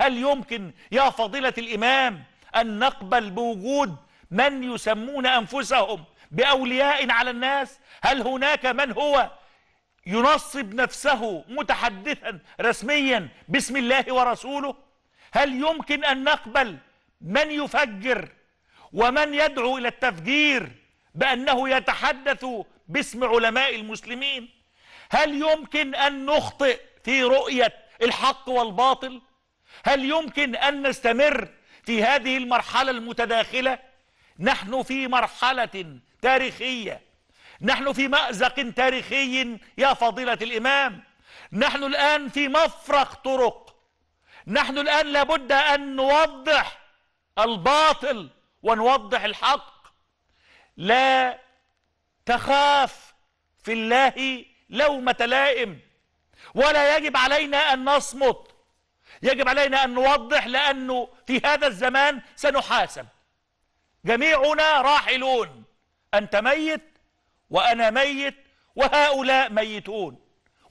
هل يمكن يا فضيلة الإمام أن نقبل بوجود من يسمون أنفسهم بأولياء على الناس هل هناك من هو ينصب نفسه متحدثا رسميا باسم الله ورسوله هل يمكن أن نقبل من يفجر ومن يدعو إلى التفجير بأنه يتحدث باسم علماء المسلمين هل يمكن أن نخطئ في رؤية الحق والباطل هل يمكن أن نستمر في هذه المرحلة المتداخلة نحن في مرحلة تاريخية نحن في مأزق تاريخي يا فضيلة الإمام نحن الآن في مفرق طرق نحن الآن لابد أن نوضح الباطل ونوضح الحق لا تخاف في الله لومة لائم ولا يجب علينا أن نصمت يجب علينا أن نوضح لأنه في هذا الزمان سنحاسب جميعنا راحلون أنت ميت وأنا ميت وهؤلاء ميتون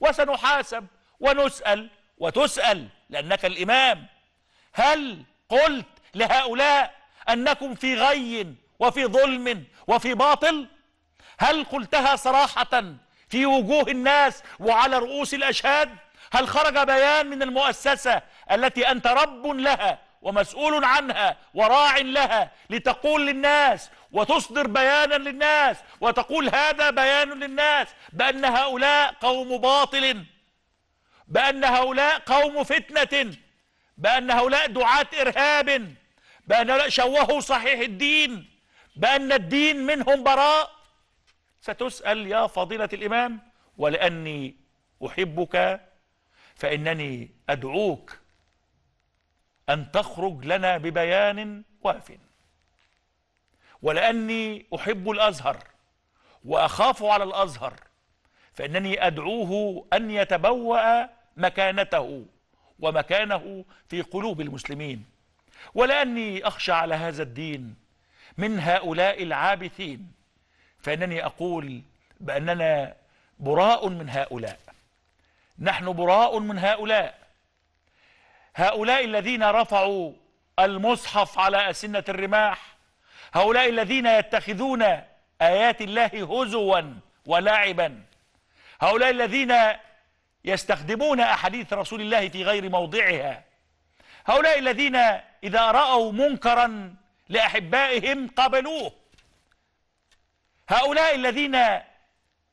وسنحاسب ونسأل وتسأل لأنك الإمام هل قلت لهؤلاء أنكم في غي وفي ظلم وفي باطل هل قلتها صراحة في وجوه الناس وعلى رؤوس الأشهاد هل خرج بيان من المؤسسة التي أنت رب لها ومسؤول عنها وراع لها لتقول للناس وتصدر بيانا للناس وتقول هذا بيان للناس بأن هؤلاء قوم باطل بأن هؤلاء قوم فتنة بأن هؤلاء دعاة إرهاب بأن شوهوا صحيح الدين بأن الدين منهم براء ستسأل يا فضيلة الإمام ولأني أحبك فإنني أدعوك أن تخرج لنا ببيان واف ولأني أحب الأزهر وأخاف على الأزهر فإنني أدعوه أن يتبوأ مكانته ومكانه في قلوب المسلمين ولأني أخشى على هذا الدين من هؤلاء العابثين فإنني أقول بأننا براء من هؤلاء نحن براء من هؤلاء هؤلاء الذين رفعوا المصحف على أسنة الرماح هؤلاء الذين يتخذون آيات الله هزوا ولعبا هؤلاء الذين يستخدمون أحاديث رسول الله في غير موضعها هؤلاء الذين إذا رأوا منكرا لأحبائهم قابلوه هؤلاء الذين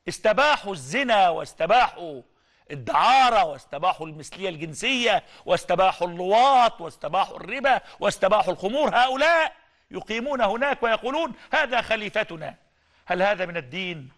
استباحوا الزنا واستباحوا الدعارة واستباحوا المثلية الجنسية واستباحوا اللواط واستباحوا الربا واستباحوا الخمور هؤلاء يقيمون هناك ويقولون هذا خليفتنا هل هذا من الدين؟